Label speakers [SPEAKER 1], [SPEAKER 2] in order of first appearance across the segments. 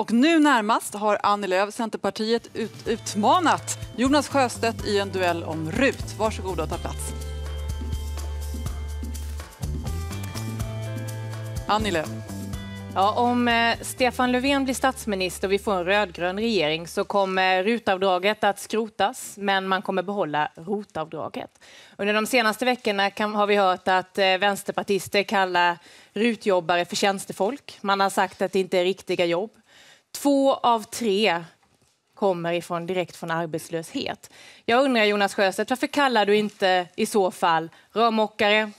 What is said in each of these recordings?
[SPEAKER 1] Och nu närmast har Annie Lööf, Centerpartiet, ut utmanat Jonas Sjöstedt i en duell om RUT. Varsågod och ta plats. Annie Lööf. Ja, om eh, Stefan Löfven blir statsminister och vi får en rödgrön regering så kommer rutavdraget att skrotas, men man kommer behålla rotavdraget. Under de senaste veckorna kan, har vi hört att eh, vänsterpartister kallar rutjobbare för tjänstefolk. Man har sagt att det inte är riktiga jobb. Två av tre kommer ifrån, direkt från arbetslöshet. Jag undrar Jonas Sjöstedt, varför kallar du inte i så fall rörmokare,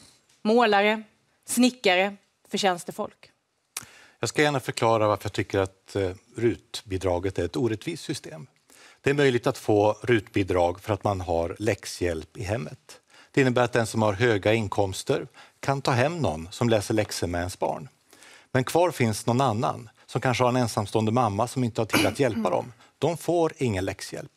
[SPEAKER 1] målare, snickare för tjänstefolk?
[SPEAKER 2] Jag ska gärna förklara varför jag tycker att eh, rutbidraget är ett orättvist system. Det är möjligt att få rutbidrag för att man har läxhjälp i hemmet. Det innebär att den som har höga inkomster kan ta hem någon som läser läxor med ens barn. Men kvar finns någon annan som kanske har en ensamstående mamma som inte har tid att hjälpa dem. De får ingen läxhjälp.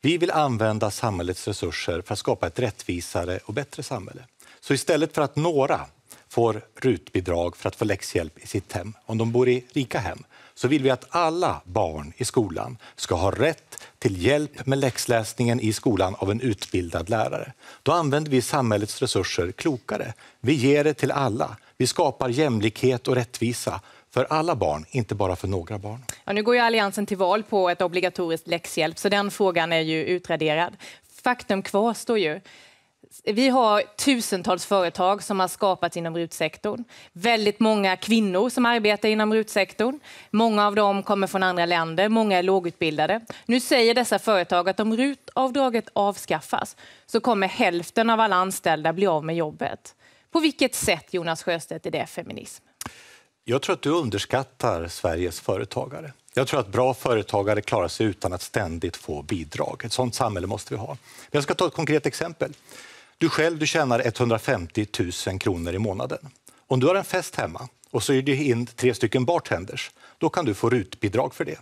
[SPEAKER 2] Vi vill använda samhällets resurser för att skapa ett rättvisare och bättre samhälle. Så istället för att några får rutbidrag för att få läxhjälp i sitt hem, om de bor i rika hem, så vill vi att alla barn i skolan ska ha rätt till hjälp med läxläsningen i skolan av en utbildad lärare. Då använder vi samhällets resurser klokare. Vi ger det till alla. Vi skapar jämlikhet och rättvisa för alla barn, inte bara för några barn.
[SPEAKER 1] Ja, nu går ju Alliansen till val på ett obligatoriskt läxhjälp, så den frågan är ju utraderad. Faktum kvarstår ju. Vi har tusentals företag som har skapats inom rutsektorn. Väldigt många kvinnor som arbetar inom rutsektorn. Många av dem kommer från andra länder, många är lågutbildade. Nu säger dessa företag att om rutavdraget avskaffas så kommer hälften av alla anställda bli av med jobbet. På vilket sätt, Jonas Sjöstedt, är det feminism?
[SPEAKER 2] Jag tror att du underskattar Sveriges företagare. Jag tror att bra företagare klarar sig utan att ständigt få bidrag. Ett sånt samhälle måste vi ha. Jag ska ta ett konkret exempel. Du själv du tjänar 150 000 kronor i månaden. Om du har en fest hemma och så är det in tre stycken bartenders, då kan du få rutbidrag för det.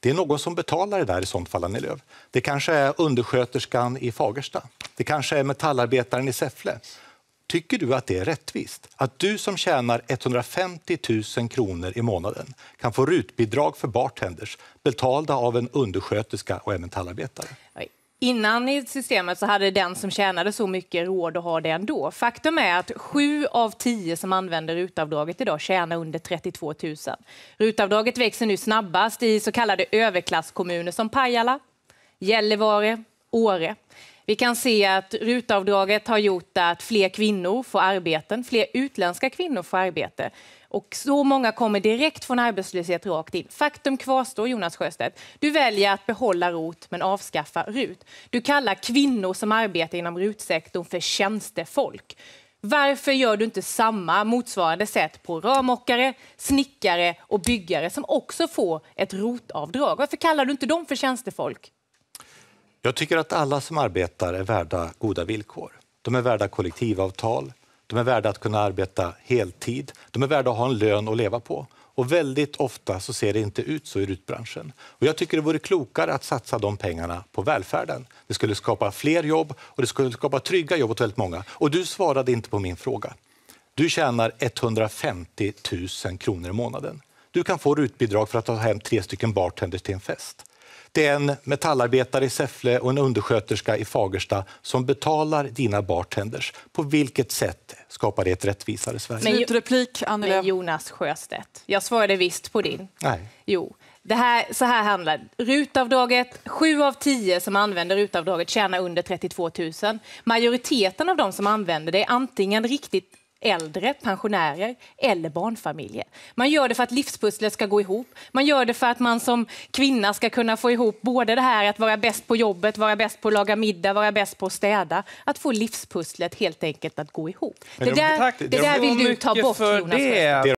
[SPEAKER 2] Det är någon som betalar det där i sånt fall, Annie Lööf. Det kanske är undersköterskan i Fagersta. Det kanske är metallarbetaren i Säffle. Tycker du att det är rättvist att du som tjänar 150 000 kronor i månaden kan få rutbidrag för bartenders betalda av en undersköterska och en metallarbetare?
[SPEAKER 1] Innan i systemet så hade den som tjänade så mycket råd att ha det ändå. Faktum är att sju av tio som använder rutavdraget idag tjänar under 32 000. Rutavdraget växer nu snabbast i så kallade överklasskommuner som Pajala, Gällivare, Åre. Vi kan se att rutavdraget har gjort att fler kvinnor får arbeten, fler utländska kvinnor får arbete. Och så många kommer direkt från arbetslöshet rakt in. Faktum kvarstår, Jonas Sjöstedt. Du väljer att behålla ROT men avskaffa RUT. Du kallar kvinnor som arbetar inom RUT-sektorn för tjänstefolk. Varför gör du inte samma motsvarande sätt på rörmokare, snickare och byggare som också får ett rotavdrag? Varför kallar du inte dem för tjänstefolk?
[SPEAKER 2] Jag tycker att alla som arbetar är värda goda villkor. De är värda kollektivavtal, de är värda att kunna arbeta heltid, de är värda att ha en lön att leva på. Och väldigt ofta så ser det inte ut så i RUT-branschen. Och jag tycker det vore klokare att satsa de pengarna på välfärden. Det skulle skapa fler jobb och det skulle skapa trygga jobb åt väldigt många. Och du svarade inte på min fråga. Du tjänar 150 000 kronor i månaden. Du kan få RUT-bidrag för att ta hem tre stycken bartenders till en fest. Det är en metallarbetare i Säffle och en undersköterska i Fagersta som betalar dina bartenders. På vilket sätt skapar det ett rättvisare Sverige? Men,
[SPEAKER 1] replik, men Jonas Sjöstedt, jag svarade visst på din. Nej. Jo. Det här, så här handlar Rutavdraget, 7 av tio som använder rutavdraget tjänar under 32 000. Majoriteten av de som använder det är antingen riktigt äldre, pensionärer eller barnfamiljer. Man gör det för att livspusslet ska gå ihop. Man gör det för att man som kvinna ska kunna få ihop både det här att vara bäst på jobbet, vara bäst på att laga middag, vara bäst på att städa. Att få livspusslet helt enkelt att gå ihop. det, där, det, där vill du ta bort, Jonas.